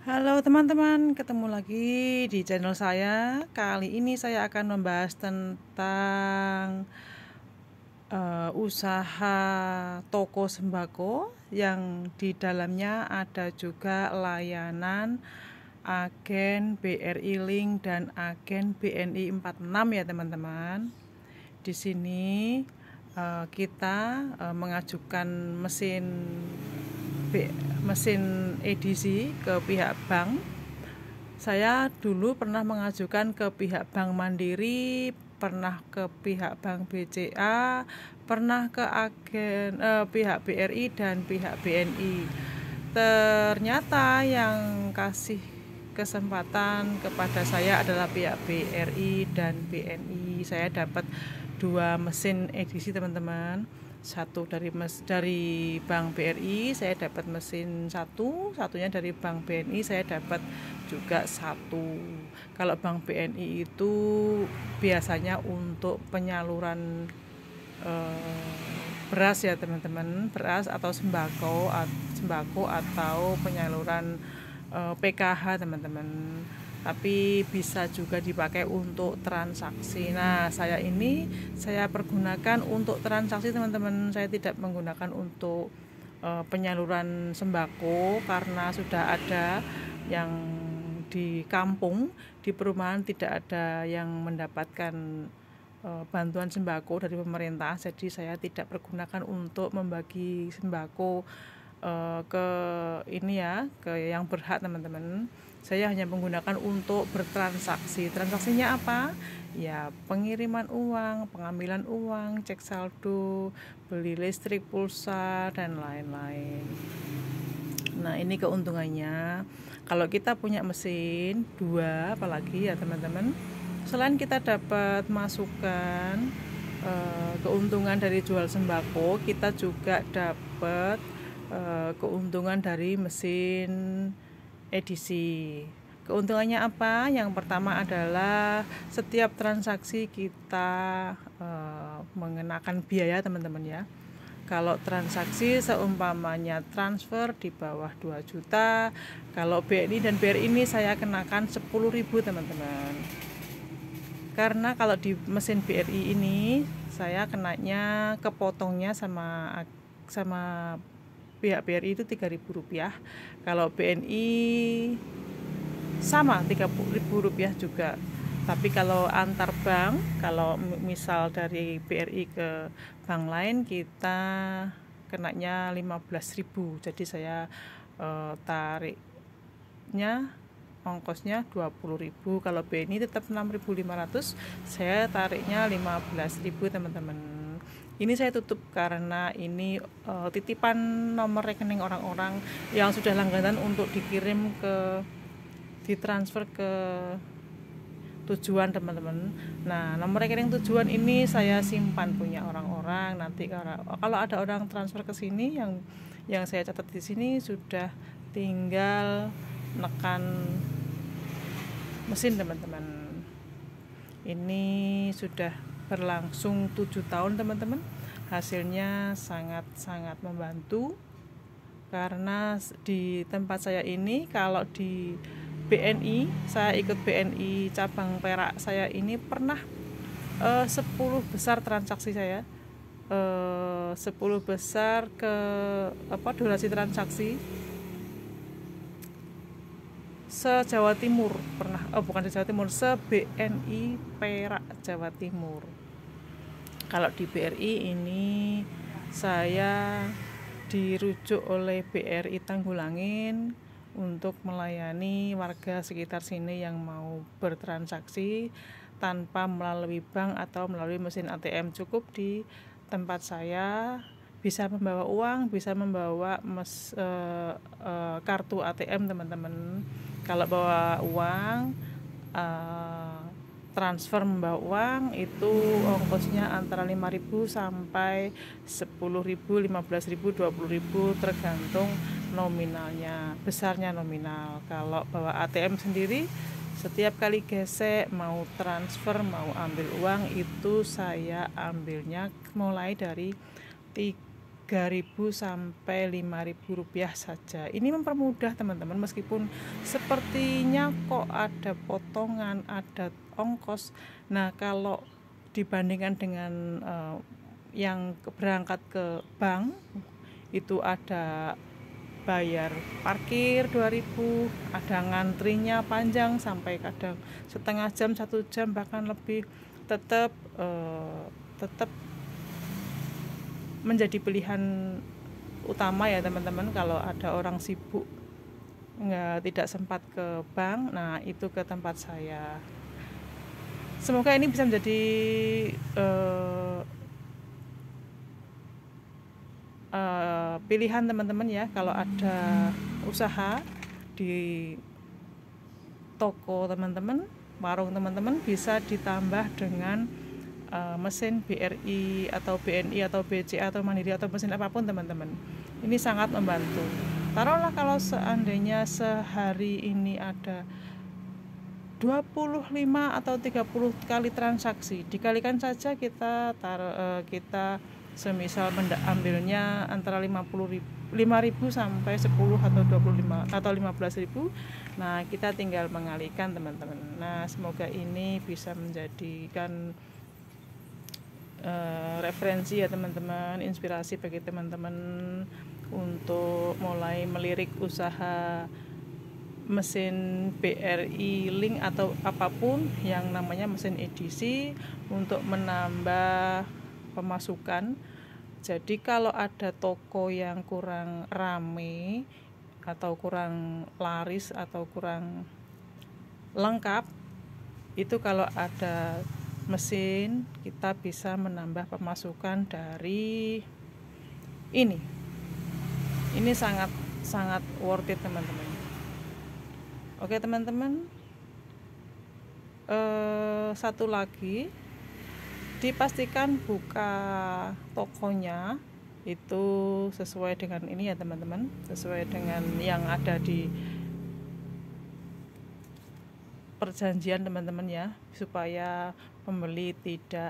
Halo teman-teman, ketemu lagi di channel saya. Kali ini saya akan membahas tentang uh, usaha toko sembako yang di dalamnya ada juga layanan agen BRI Link dan agen BNI 46 ya teman-teman. Di sini uh, kita uh, mengajukan mesin B mesin edisi ke pihak bank. Saya dulu pernah mengajukan ke pihak Bank Mandiri, pernah ke pihak Bank BCA, pernah ke agen eh, pihak BRI dan pihak BNI. Ternyata yang kasih kesempatan kepada saya adalah pihak BRI dan BNI. Saya dapat dua mesin edisi teman-teman satu dari mes dari Bank BRI saya dapat mesin satu satunya dari Bank BNI saya dapat juga satu kalau Bank BNI itu biasanya untuk penyaluran eh, beras ya teman-teman beras atau sembako sembako atau penyaluran eh, PKH teman-teman tapi bisa juga dipakai untuk transaksi. Nah, saya ini saya pergunakan untuk transaksi teman-teman. Saya tidak menggunakan untuk uh, penyaluran sembako karena sudah ada yang di kampung, di perumahan tidak ada yang mendapatkan uh, bantuan sembako dari pemerintah. Jadi saya tidak pergunakan untuk membagi sembako uh, ke ini ya, ke yang berhak teman-teman saya hanya menggunakan untuk bertransaksi. Transaksinya apa? Ya, pengiriman uang, pengambilan uang, cek saldo, beli listrik, pulsa, dan lain-lain. Nah, ini keuntungannya. Kalau kita punya mesin dua, apalagi ya teman-teman. Selain kita dapat masukan e, keuntungan dari jual sembako, kita juga dapat e, keuntungan dari mesin edisi. Keuntungannya apa? Yang pertama adalah setiap transaksi kita e, mengenakan biaya, teman-teman ya. Kalau transaksi seumpamanya transfer di bawah 2 juta, kalau BNI dan BRI ini saya kenakan 10.000, teman-teman. Karena kalau di mesin BRI ini saya kenanya kepotongnya sama sama pihak BRI itu Rp3.000 kalau BNI sama rp rupiah juga tapi kalau antar bank kalau misal dari BRI ke bank lain kita rp 15.000 jadi saya eh, tariknya ongkosnya 20.000 kalau BNI tetap 6.500 saya tariknya 15.000 teman-teman ini saya tutup karena ini uh, titipan nomor rekening orang-orang yang sudah langganan untuk dikirim ke ditransfer ke tujuan teman-teman. Nah, nomor rekening tujuan ini saya simpan punya orang-orang. Nanti kalau ada orang transfer ke sini yang yang saya catat di sini sudah tinggal nekan mesin teman-teman. Ini sudah berlangsung tujuh tahun teman-teman hasilnya sangat-sangat membantu karena di tempat saya ini kalau di BNI saya ikut BNI cabang Perak saya ini pernah eh, 10 besar transaksi saya eh, 10 besar ke apa durasi transaksi se Jawa Timur pernah oh bukan se Jawa Timur se BNI Perak Jawa Timur kalau di BRI ini saya dirujuk oleh BRI Tanggulangin untuk melayani warga sekitar sini yang mau bertransaksi tanpa melalui bank atau melalui mesin ATM cukup di tempat saya bisa membawa uang, bisa membawa mes, e, e, kartu ATM teman-teman. Kalau bawa uang e, transfer membawa uang itu ongkosnya antara 5.000 sampai 10.000, 15.000, 20.000 tergantung nominalnya, besarnya nominal. Kalau bawa ATM sendiri setiap kali gesek mau transfer mau ambil uang itu saya ambilnya mulai dari 3 3.000 sampai 5.000 rupiah saja ini mempermudah teman-teman meskipun sepertinya kok ada potongan ada ongkos nah kalau dibandingkan dengan uh, yang berangkat ke bank itu ada bayar parkir 2000 ada ngantrinya panjang sampai kadang setengah jam satu jam bahkan lebih tetap uh, eh, tetap menjadi pilihan utama ya teman-teman kalau ada orang sibuk nggak tidak sempat ke bank nah itu ke tempat saya semoga ini bisa menjadi uh, uh, pilihan teman-teman ya kalau ada usaha di toko teman-teman warung teman-teman bisa ditambah dengan uh, mesin BRI atau BNI atau BCA atau Mandiri atau mesin apapun teman-teman. Ini sangat membantu. Taruhlah kalau seandainya sehari ini ada 25 atau 30 kali transaksi dikalikan saja kita tar, uh, kita semisal ambilnya antara 50 ribu, 5.000 sampai 10 atau 25 atau ribu, Nah, kita tinggal mengalihkan teman-teman. Nah, semoga ini bisa menjadikan Eh, referensi ya teman-teman, inspirasi bagi teman-teman untuk mulai melirik usaha mesin BRI link atau apapun yang namanya mesin edisi untuk menambah pemasukan. Jadi kalau ada toko yang kurang rame atau kurang laris atau kurang lengkap itu kalau ada mesin kita bisa menambah pemasukan dari ini ini sangat sangat worth it teman-teman oke teman-teman eh, satu lagi dipastikan buka tokonya itu sesuai dengan ini ya teman-teman sesuai dengan yang ada di perjanjian teman-teman ya supaya pembeli tidak